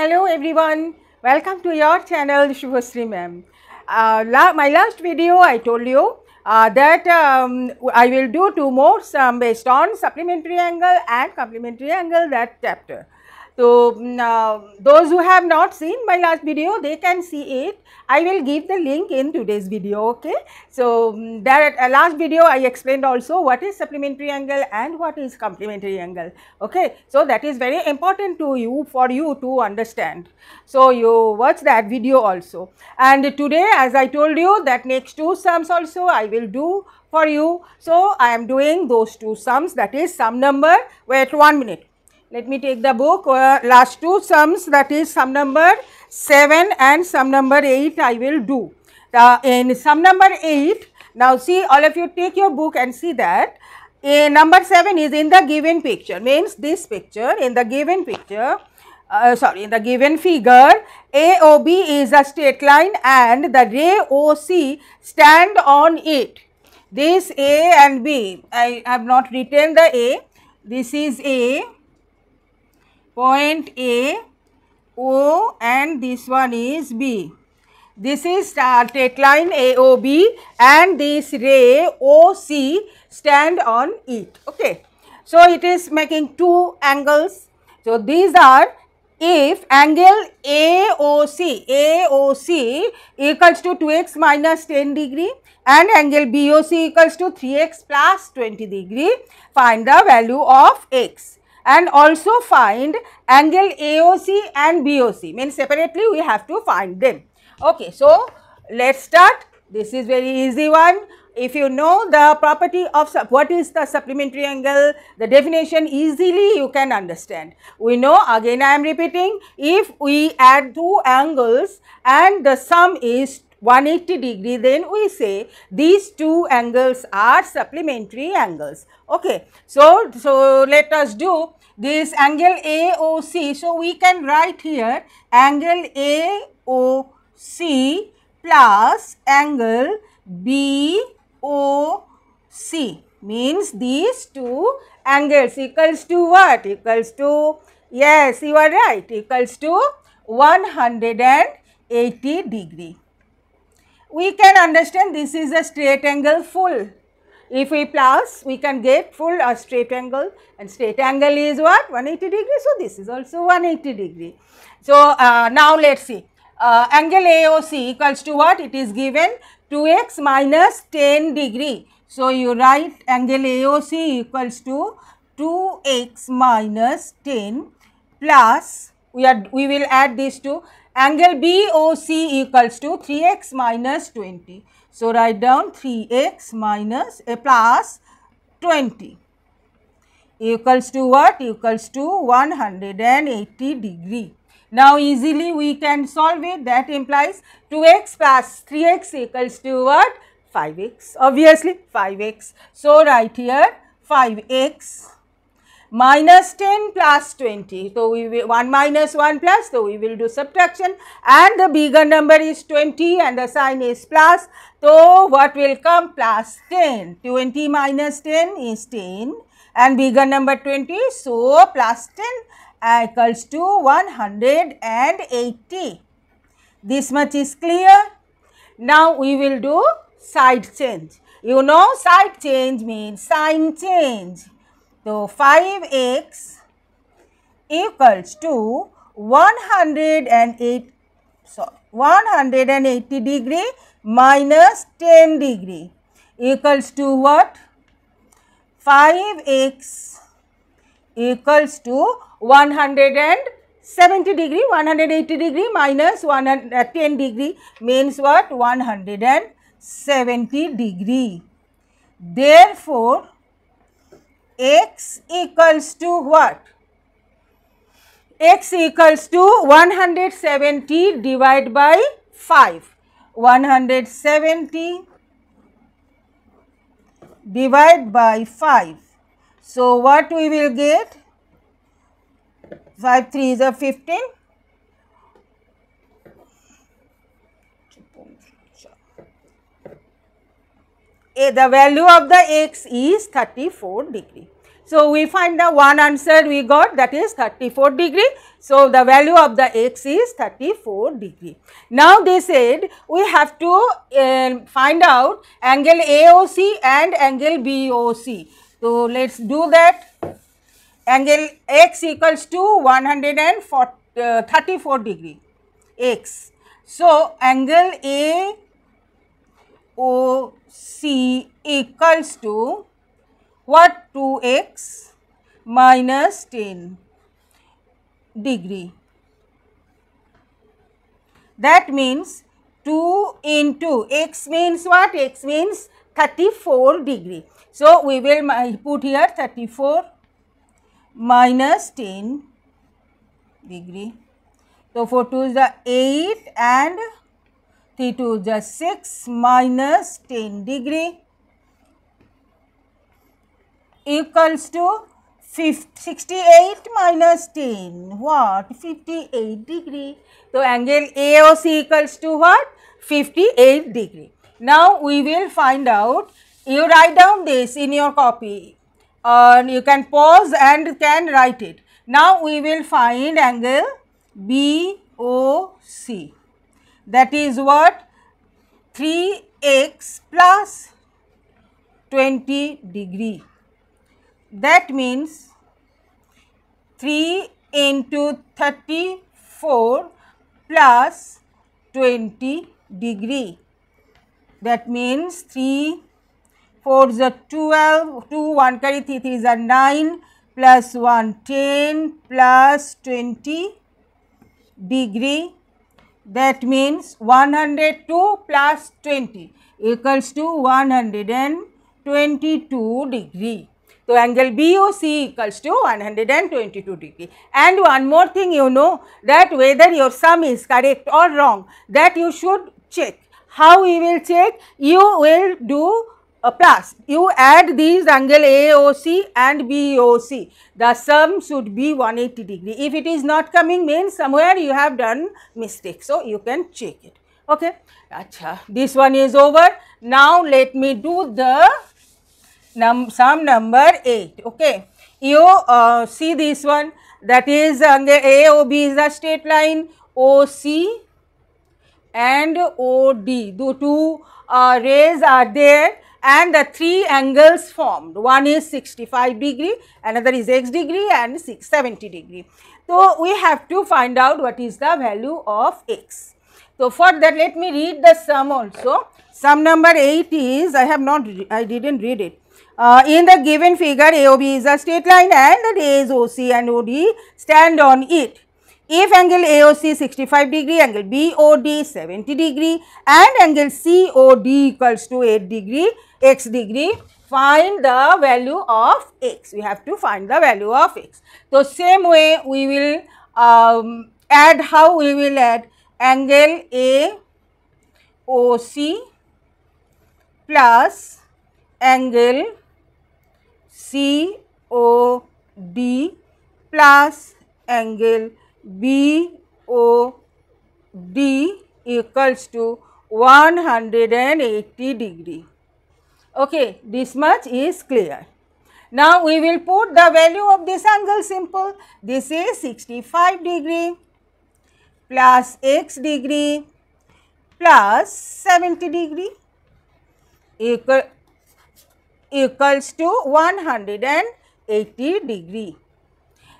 Hello everyone, welcome to your channel Shubhasri ma'am. Uh, my last video I told you uh, that um, I will do two more um, based on supplementary angle and complementary angle that chapter. So, mm, uh, those who have not seen my last video, they can see it. I will give the link in today's video, okay. So, mm, that uh, last video I explained also what is supplementary angle and what is complementary angle, okay. So, that is very important to you for you to understand. So, you watch that video also. And today as I told you that next two sums also I will do for you. So, I am doing those two sums that is sum number, wait one minute. Let me take the book. Uh, last two sums that is sum number 7 and sum number 8 I will do. Uh, in sum number 8, now see all of you take your book and see that uh, number 7 is in the given picture means this picture in the given picture uh, sorry in the given figure AOB is a straight line and the ray OC stand on it. This A and B I have not written the A this is A point A, O and this one is B. This is straight uh, line AOB and this ray OC stand on it. Okay. So, it is making two angles. So, these are if angle AOC, AOC equals to 2x minus 10 degree and angle BOC equals to 3x plus 20 degree, find the value of x and also find angle AOC and BOC means separately we have to find them. Okay, so let's start. This is very easy one. If you know the property of what is the supplementary angle, the definition easily you can understand. We know again I am repeating if we add two angles and the sum is 180 degree then we say these two angles are supplementary angles okay so so let us do this angle AOC. So, we can write here angle AOC plus angle BOC means these two angles equals to what? Equals to, yes you are right, equals to 180 degree. We can understand this is a straight angle full if we plus, we can get full a uh, straight angle and straight angle is what? 180 degree. So, this is also 180 degree. So, uh, now let us see. Uh, angle AOC equals to what? It is given 2x minus 10 degree. So, you write angle AOC equals to 2x minus 10 plus we are we will add this to angle BOC equals to 3x minus 20. So, write down 3x minus a plus 20 equals to what? equals to 180 degree. Now, easily we can solve it that implies 2x plus 3x equals to what? 5x obviously 5x. So, right here 5x minus 10 plus 20. So, we will 1 minus 1 plus. So, we will do subtraction and the bigger number is 20 and the sign is plus. So, what will come plus 10. 20 minus 10 is 10 and bigger number 20. So, plus 10 equals to 180. This much is clear. Now, we will do side change. You know side change means sign change. तो 5x equals to 108 sorry 180 degree minus 10 degree equals to what 5x equals to 170 degree 180 degree minus uh, 10 degree means what 170 degree therefore x equals to what? x equals to 170 divided by 5. 170 divided by 5. So, what we will get? 5 3 is a 15 a, the value of the x is 34 degree. So, we find the one answer we got that is 34 degree. So, the value of the x is 34 degree. Now, they said we have to uh, find out angle AOC and angle BOC. So, let us do that angle x equals to 134 uh, degree x. So, angle A OC equals to what 2x minus 10 degree. That means 2 into x means what? x means 34 degree. So, we will put here 34 minus 10 degree. So, for 2 is the 8 and T two just 6 minus 10 degree equals to 68 minus 10 what 58 degree so angle aoc equals to what 58 degree now we will find out you write down this in your copy or uh, you can pause and can write it now we will find angle boc that is what 3x plus 20 degree. That means 3 into 34 plus 20 degree. That means 3, 4 is 12, 2, 1 carry 3, 3 is 9 plus 1, 10 plus 20 degree that means 102 plus 20 equals to 122 degree. So, angle BOC equals to 122 degree. And one more thing you know that whether your sum is correct or wrong that you should check. How you will check? You will do uh, plus you add these angle AOC and BOC the sum should be 180 degree if it is not coming means somewhere you have done mistake so you can check it okay Achha, this one is over now let me do the num sum number 8 okay you uh, see this one that is angle AOB is the straight line OC and OD the two uh, rays are there and the three angles formed one is 65 degree another is x degree and 670 degree so we have to find out what is the value of x so for that let me read the sum also sum number 8 is i have not i didn't read it uh, in the given figure aob is a straight line and the rays oc and od stand on it if angle AOC 65 degree, angle BOD 70 degree and angle COD equals to 8 degree, x degree, find the value of x. We have to find the value of x. So, same way we will um, add how we will add angle AOC plus angle COD plus angle B O D equals to 180 degree. Okay, this much is clear. Now, we will put the value of this angle simple. This is 65 degree plus x degree plus 70 degree equal, equals to 180 degree.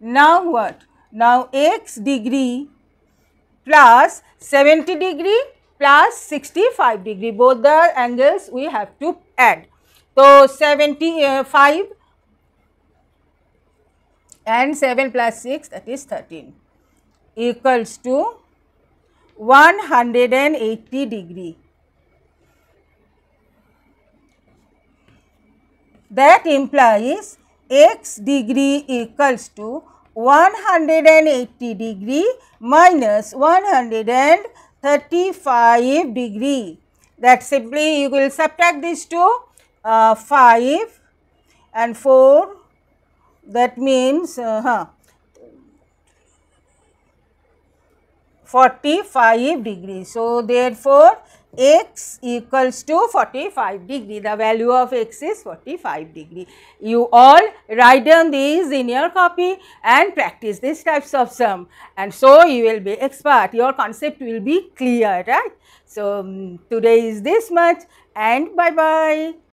Now, what? Now x degree plus 70 degree plus 65 degree both the angles we have to add. So, 75 uh, and 7 plus 6 that is 13 equals to 180 degree. That implies x degree equals to 180 degree minus 135 degree. That simply you will subtract these two uh, 5 and 4 that means uh, huh, 45 degree. So, therefore, x equals to 45 degree. The value of x is 45 degree. You all write down these in your copy and practice these types of sum and so you will be expert. Your concept will be clear, right. So, mm, today is this much and bye-bye.